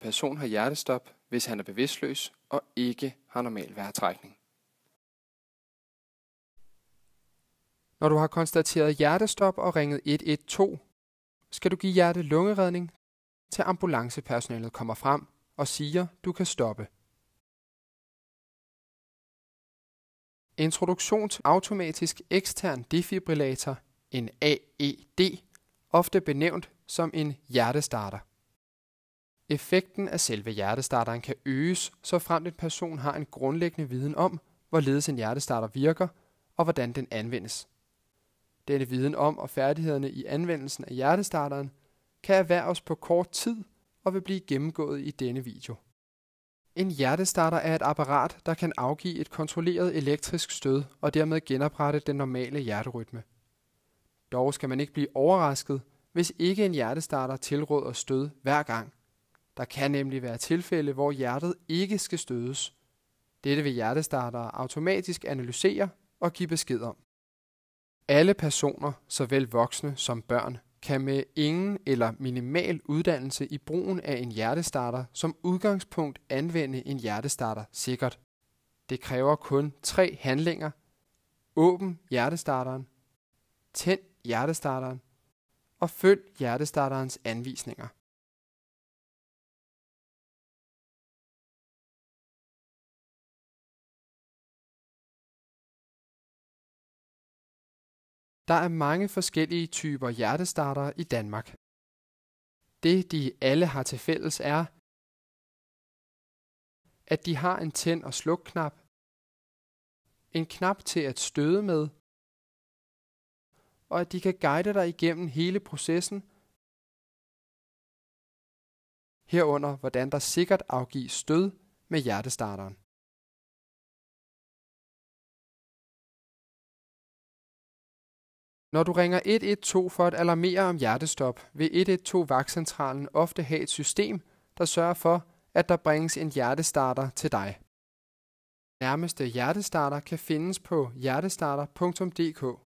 Person har hjertestop, hvis han er bevidstløs og ikke har normal vejrtrækning. Når du har konstateret hjertestop og ringet 112, skal du give hjerte-lungeredning, til ambulancepersonalet kommer frem og siger, du kan stoppe. Introduktion til automatisk ekstern defibrillator, en AED, ofte benævnt som en hjertestarter. Effekten af selve hjertestarteren kan øges, så frem en person har en grundlæggende viden om, hvorledes en hjertestarter virker og hvordan den anvendes. Denne viden om og færdighederne i anvendelsen af hjertestarteren kan erhverves på kort tid og vil blive gennemgået i denne video. En hjertestarter er et apparat, der kan afgive et kontrolleret elektrisk stød og dermed genoprette den normale hjerterytme. Dog skal man ikke blive overrasket, hvis ikke en hjertestarter tilråder stød hver gang. Der kan nemlig være tilfælde, hvor hjertet ikke skal stødes. Dette vil hjertestarter automatisk analysere og give besked om. Alle personer, såvel voksne som børn, kan med ingen eller minimal uddannelse i brugen af en hjertestarter som udgangspunkt anvende en hjertestarter sikkert. Det kræver kun tre handlinger. Åbn hjertestarteren, tænd hjertestarteren og følg hjertestarterens anvisninger. Der er mange forskellige typer hjertestartere i Danmark. Det de alle har til fælles er, at de har en tænd- og slukknap, en knap til at støde med, og at de kan guide dig igennem hele processen, herunder hvordan der sikkert afgives stød med hjertestarteren. Når du ringer 112 for at alarmere om hjertestop, vil 112 vagtcentralen ofte have et system, der sørger for, at der bringes en hjertestarter til dig. Nærmeste hjertestarter kan findes på hjertestarter.dk.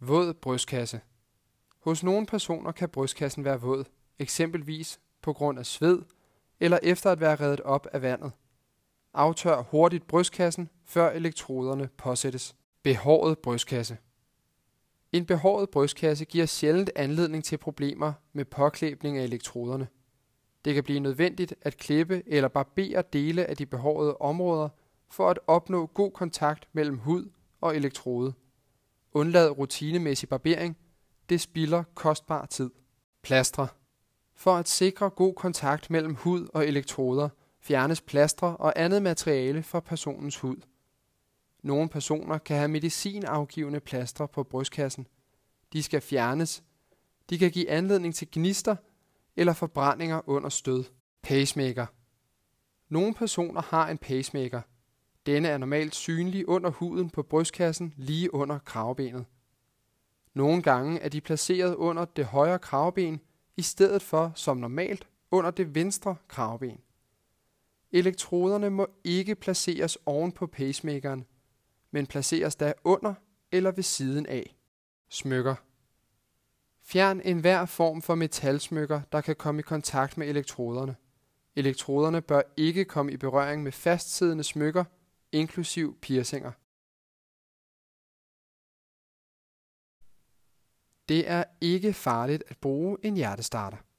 Våd brystkasse. Hos nogle personer kan brystkassen være våd, eksempelvis på grund af sved eller efter at være reddet op af vandet. Aftør hurtigt brystkassen, før elektroderne påsættes. Behåret brystkasse. En behåret brystkasse giver sjældent anledning til problemer med påklæbning af elektroderne. Det kan blive nødvendigt at klippe eller barbere dele af de behårede områder for at opnå god kontakt mellem hud og elektrode. Undlad rutinemæssig barbering. Det spilder kostbar tid. Plastre. For at sikre god kontakt mellem hud og elektroder fjernes plastre og andet materiale fra personens hud. Nogle personer kan have medicinafgivende plaster på brystkassen. De skal fjernes. De kan give anledning til gnister eller forbrændinger under stød. Pacemaker. Nogle personer har en pacemaker. Denne er normalt synlig under huden på brystkassen lige under kravbenet. Nogle gange er de placeret under det højre kravben, i stedet for som normalt under det venstre kravben. Elektroderne må ikke placeres oven på pacemakeren, men placeres da under eller ved siden af. Smykker. Fjern enhver form for metalsmykker, der kan komme i kontakt med elektroderne. Elektroderne bør ikke komme i berøring med fastsiddende smykker, inklusiv piercinger. Det er ikke farligt at bruge en hjertestarter.